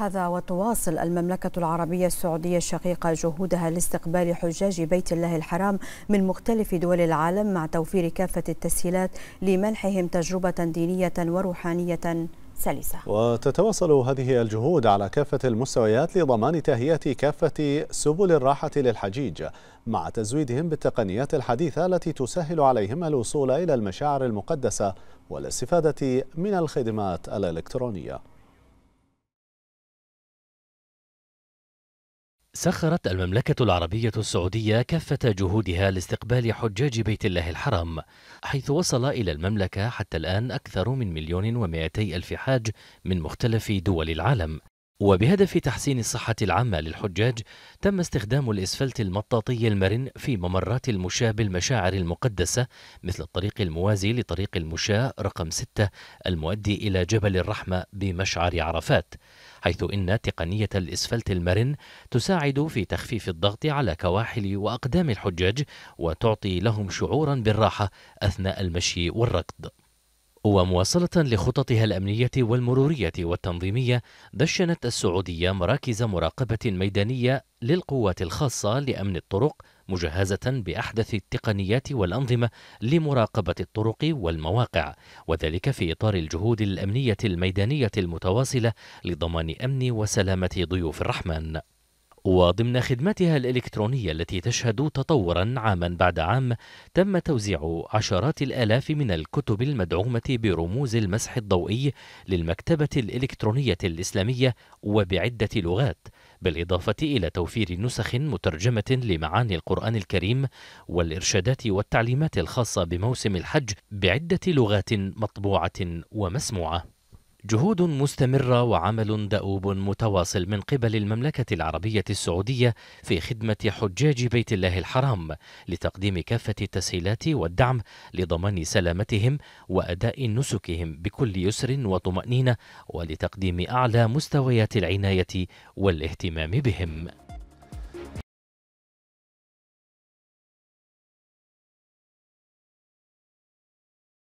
هذا وتواصل المملكة العربية السعودية الشقيقة جهودها لاستقبال حجاج بيت الله الحرام من مختلف دول العالم مع توفير كافة التسهيلات لمنحهم تجربة دينية وروحانية سلسة وتتواصل هذه الجهود على كافة المستويات لضمان تهيئة كافة سبل الراحة للحجيج مع تزويدهم بالتقنيات الحديثة التي تسهل عليهم الوصول إلى المشاعر المقدسة والاستفادة من الخدمات الإلكترونية سخرت المملكة العربية السعودية كافة جهودها لاستقبال حجاج بيت الله الحرام حيث وصل إلى المملكة حتى الآن أكثر من مليون ومائتي ألف حاج من مختلف دول العالم وبهدف تحسين الصحة العامة للحجاج تم استخدام الإسفلت المطاطي المرن في ممرات المشاة بالمشاعر المقدسة مثل الطريق الموازي لطريق المشاة رقم 6 المؤدي إلى جبل الرحمة بمشعر عرفات حيث إن تقنية الإسفلت المرن تساعد في تخفيف الضغط على كواحل وأقدام الحجاج وتعطي لهم شعورا بالراحة أثناء المشي والركض ومواصلة لخططها الأمنية والمرورية والتنظيمية دشنت السعودية مراكز مراقبة ميدانية للقوات الخاصة لأمن الطرق مجهزة بأحدث التقنيات والأنظمة لمراقبة الطرق والمواقع وذلك في إطار الجهود الأمنية الميدانية المتواصلة لضمان أمن وسلامة ضيوف الرحمن وضمن خدمتها الإلكترونية التي تشهد تطورا عاما بعد عام تم توزيع عشرات الآلاف من الكتب المدعومة برموز المسح الضوئي للمكتبة الإلكترونية الإسلامية وبعدة لغات بالإضافة إلى توفير نسخ مترجمة لمعاني القرآن الكريم والإرشادات والتعليمات الخاصة بموسم الحج بعدة لغات مطبوعة ومسموعة جهود مستمرة وعمل دؤوب متواصل من قبل المملكة العربية السعودية في خدمة حجاج بيت الله الحرام لتقديم كافة التسهيلات والدعم لضمان سلامتهم وأداء نسكهم بكل يسر وطمأنينة ولتقديم أعلى مستويات العناية والاهتمام بهم.